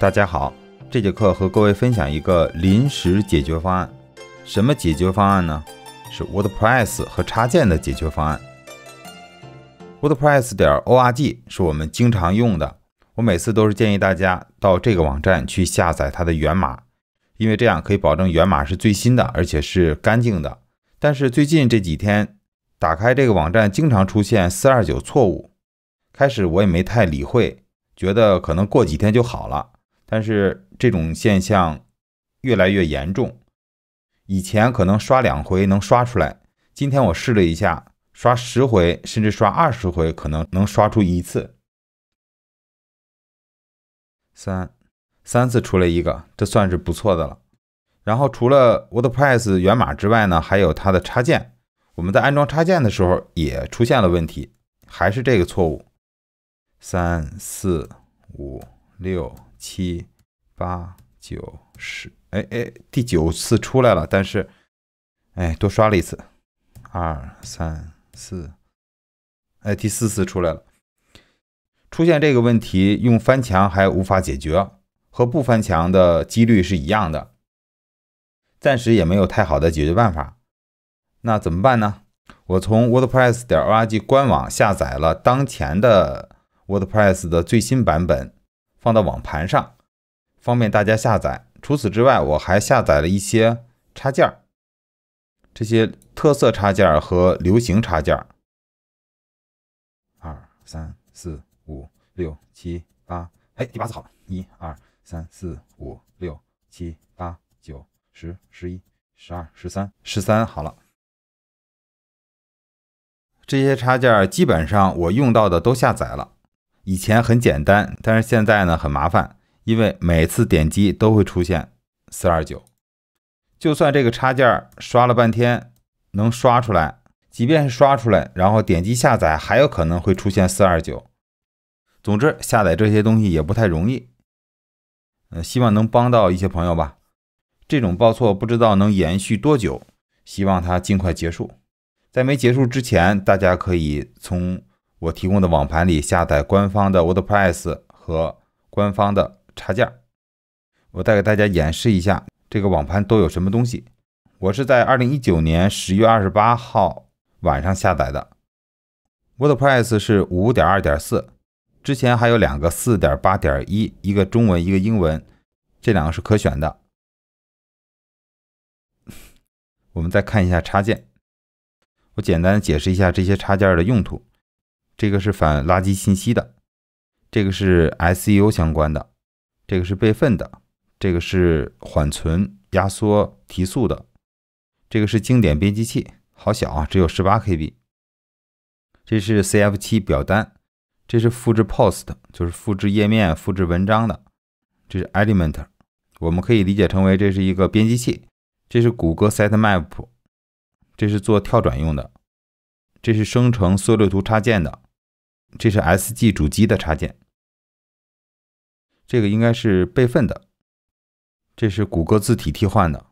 大家好，这节课和各位分享一个临时解决方案。什么解决方案呢？是 WordPress 和插件的解决方案。WordPress 点 org 是我们经常用的，我每次都是建议大家到这个网站去下载它的源码，因为这样可以保证源码是最新的，而且是干净的。但是最近这几天打开这个网站，经常出现429错误。开始我也没太理会，觉得可能过几天就好了。但是这种现象越来越严重。以前可能刷两回能刷出来，今天我试了一下，刷十回甚至刷二十回，可能能刷出一次。三三次出来一个，这算是不错的了。然后除了 WordPress 源码之外呢，还有它的插件。我们在安装插件的时候也出现了问题，还是这个错误。三四五六。七八九十，哎哎，第九次出来了，但是，哎，多刷了一次。二三四，哎，第四次出来了。出现这个问题，用翻墙还无法解决，和不翻墙的几率是一样的。暂时也没有太好的解决办法。那怎么办呢？我从 WordPress 点 org 官网下载了当前的 WordPress 的最新版本。放到网盘上，方便大家下载。除此之外，我还下载了一些插件儿，这些特色插件和流行插件。二三四五六七八，哎，第八次好了。一二三四五六七八九十十一十二十三十三，好了。这些插件基本上我用到的都下载了。以前很简单，但是现在呢很麻烦，因为每次点击都会出现四二九，就算这个插件刷了半天能刷出来，即便是刷出来，然后点击下载还有可能会出现四二九。总之，下载这些东西也不太容易，嗯，希望能帮到一些朋友吧。这种报错不知道能延续多久，希望它尽快结束。在没结束之前，大家可以从。我提供的网盘里下载官方的 WordPress 和官方的插件，我再给大家演示一下这个网盘都有什么东西。我是在二零一九年十月二十八号晚上下载的，WordPress 是五点二点四，之前还有两个四点八点一，一个中文一个英文，这两个是可选的。我们再看一下插件，我简单解释一下这些插件的用途。这个是反垃圾信息的，这个是 SEO 相关的，这个是备份的，这个是缓存压缩提速的，这个是经典编辑器，好小啊，只有十八 KB。这是 CF 七表单，这是复制 Post，就是复制页面、复制文章的。这是 Element，我们可以理解成为这是一个编辑器。这是谷歌 Sitemap，这是做跳转用的。这是生成缩略图插件的。这是 S G 主机的插件，这个应该是备份的。这是谷歌字体替换的，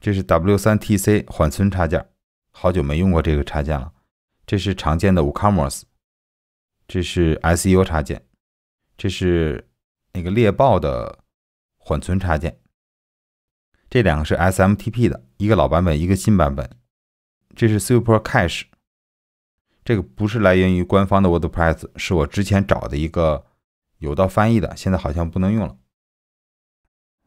这是 W 三 T C 缓存插件，好久没用过这个插件了。这是常见的 WooCommerce，这是 S E O 插件，这是那个猎豹的缓存插件。这两个是 S M T P 的，一个老版本，一个新版本。这是 Super Cache。这个不是来源于官方的 WordPress，是我之前找的一个有道翻译的，现在好像不能用了。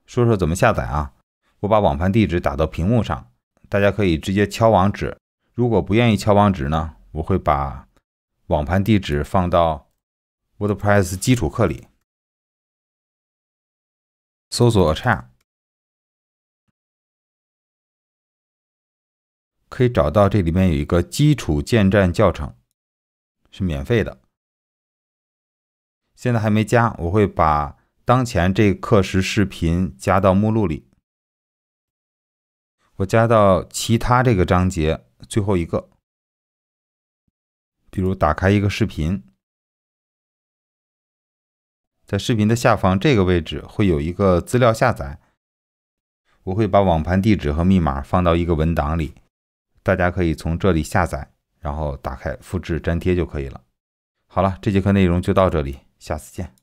说说怎么下载啊？我把网盘地址打到屏幕上，大家可以直接敲网址。如果不愿意敲网址呢，我会把网盘地址放到 WordPress 基础课里，搜索 c h a t 可以找到这里面有一个基础建站教程，是免费的。现在还没加，我会把当前这课时视频加到目录里。我加到其他这个章节最后一个。比如打开一个视频，在视频的下方这个位置会有一个资料下载，我会把网盘地址和密码放到一个文档里。大家可以从这里下载，然后打开、复制、粘贴就可以了。好了，这节课内容就到这里，下次见。